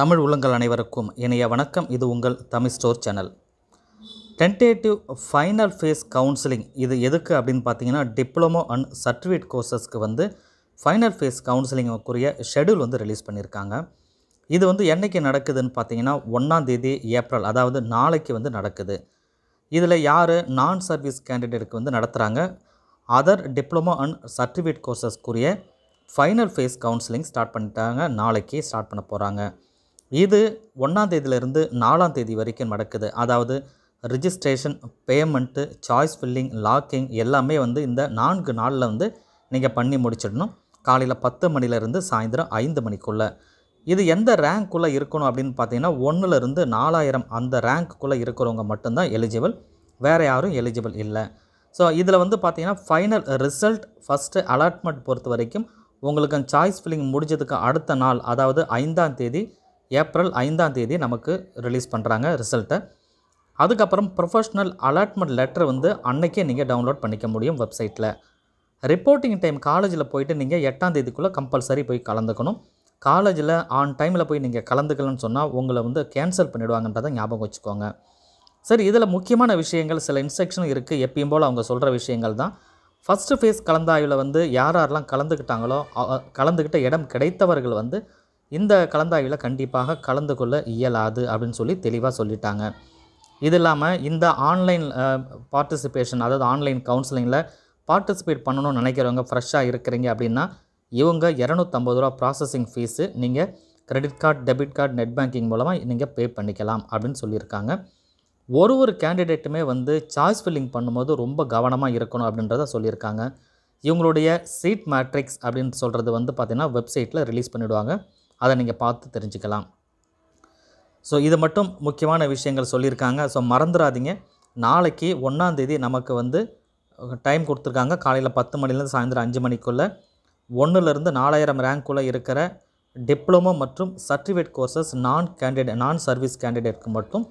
தமிழ் உள்ளங்கள் அனைவருக்கும் இணைய வணக்கம் இது உங்கள் Tamil store channel tentative final phase counselling இது எதுக்கு அப்படின்னு பார்த்தீங்கன்னா டிப்ளமோ அண்ட் சர்டிஃபிகேட் கோர்சஸ்க்கு வந்து ஃபைனல் ஃபேஸ் கவுன்சிலிங்குக்குரிய ஷெடியூல் வந்து ரிலீஸ் பண்ணியிருக்காங்க இது வந்து என்றைக்கு நடக்குதுன்னு பார்த்தீங்கன்னா ஒன்றாந்தேதி ஏப்ரல் அதாவது நாளைக்கு வந்து நடக்குது இதில் யார் நான் சர்வீஸ் கேண்டிடேட்டுக்கு வந்து நடத்துகிறாங்க அதர் டிப்ளமோ அண்ட் சர்டிஃபிகேட் கோர்சஸ்க்குரிய ஃபைனல் ஃபேஸ் கவுன்சிலிங் ஸ்டார்ட் பண்ணிட்டாங்க நாளைக்கு ஸ்டார்ட் பண்ண போகிறாங்க இது ஒன்றாம் தேதியிலிருந்து நாலாம் தேதி வரைக்கும் நடக்குது அதாவது registration payment choice filling locking எல்லாமே வந்து இந்த நான்கு நாளில் வந்து நீங்கள் பண்ணி முடிச்சிடணும் காலையில் பத்து மணிலேருந்து சாயந்தரம் ஐந்து மணிக்குள்ளே இது எந்த ரேங்க்குள்ளே இருக்கணும் அப்படின்னு பார்த்தீங்கன்னா ஒன்றுலேருந்து நாலாயிரம் அந்த ரேங்க்குள்ளே இருக்கிறவங்க மட்டும்தான் எலிஜிபிள் வேறு யாரும் எலிஜிபிள் இல்லை ஸோ இதில் வந்து பார்த்திங்கன்னா ஃபைனல் ரிசல்ட் ஃபஸ்ட்டு அலாட்மெண்ட் பொறுத்த வரைக்கும் உங்களுக்கு சாய்ஸ் ஃபில்லிங் முடிஞ்சதுக்கு அடுத்த நாள் அதாவது ஐந்தாம் தேதி ஏப்ரல் ஐந்தாம் தேதி நமக்கு ரிலீஸ் பண்ணுறாங்க ரிசல்ட்டை அதுக்கப்புறம் ப்ரொஃபஷ்னல் அலாட்மெண்ட் லெட்டர் வந்து அன்றைக்கே நீங்கள் டவுன்லோட் பண்ணிக்க முடியும் வெப்சைட்டில் ரிப்போர்ட்டிங் டைம் காலேஜில் போயிட்டு நீங்கள் எட்டாம் தேதிக்குள்ளே கம்பல்சரி போய் கலந்துக்கணும் காலேஜில் ஆன் டைமில் போய் நீங்கள் கலந்துக்கலன்னு சொன்னால் உங்களை வந்து கேன்சல் பண்ணிவிடுவாங்கன்றதை ஞாபகம் வச்சுக்கோங்க சரி இதில் முக்கியமான விஷயங்கள் சில இன்ஸ்ட்ரக்ஷன் இருக்குது எப்பயும் போல் அவங்க சொல்கிற விஷயங்கள் தான் ஃபஸ்ட்டு ஃபேஸ் கலந்தாய்வில் வந்து யார் யாரெல்லாம் கலந்துக்கிட்டாங்களோ கலந்துக்கிட்ட இடம் கிடைத்தவர்கள் வந்து இந்த கலந்தாய்வில் கண்டிப்பாக கலந்து கொள்ள இயலாது அப்படின்னு சொல்லி தெளிவாக சொல்லிட்டாங்க இது இல்லாமல் இந்த ஆன்லைன் பார்ட்டிசிபேஷன் அதாவது ஆன்லைன் கவுன்சிலிங்கில் பார்ட்டிசிபேட் பண்ணணும்னு நினைக்கிறவங்க ஃப்ரெஷ்ஷாக இருக்கிறீங்க அப்படின்னா இவங்க இரநூத்தம்பது ரூபா ப்ராசஸிங் ஃபீஸு நீங்கள் credit card debit card net banking மூலமாக நீங்கள் பே பண்ணிக்கலாம் அப்படின்னு சொல்லியிருக்காங்க ஒரு ஒரு கேண்டிடேட்டுமே வந்து சாய்ஸ் ஃபில்லிங் பண்ணும்போது ரொம்ப கவனமாக இருக்கணும் அப்படின்றத சொல்லியிருக்காங்க இவங்களுடைய சீட் மேட்ரிக்ஸ் அப்படின்னு சொல்கிறது வந்து பார்த்திங்கன்னா வெப்சைட்டில் ரிலீஸ் பண்ணிவிடுவாங்க அதை நீங்கள் பார்த்து தெரிஞ்சுக்கலாம் ஸோ இது மட்டும் முக்கியமான விஷயங்கள் சொல்லியிருக்காங்க ஸோ மறந்துடாதீங்க நாளைக்கு ஒன்றாந்தேதி நமக்கு வந்து டைம் கொடுத்துருக்காங்க காலையில் பத்து மணிலேருந்து சாயந்தரம் அஞ்சு மணிக்குள்ளே ஒன்றுலேருந்து நாலாயிரம் ரேங்க்குள்ளே இருக்கிற டிப்ளமோ மற்றும் சர்டிஃபிகேட் கோர்சஸ் நான் கேண்டிடேட் நான் சர்வீஸ் கேண்டிடேட்க்கு மட்டும்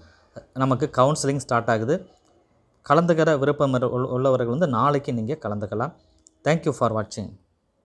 நமக்கு கவுன்சிலிங் ஸ்டார்ட் ஆகுது கலந்துக்கிற விருப்பம் உள்ளவர்கள் வந்து நாளைக்கு நீங்கள் கலந்துக்கலாம் தேங்க்யூ ஃபார் வாட்சிங்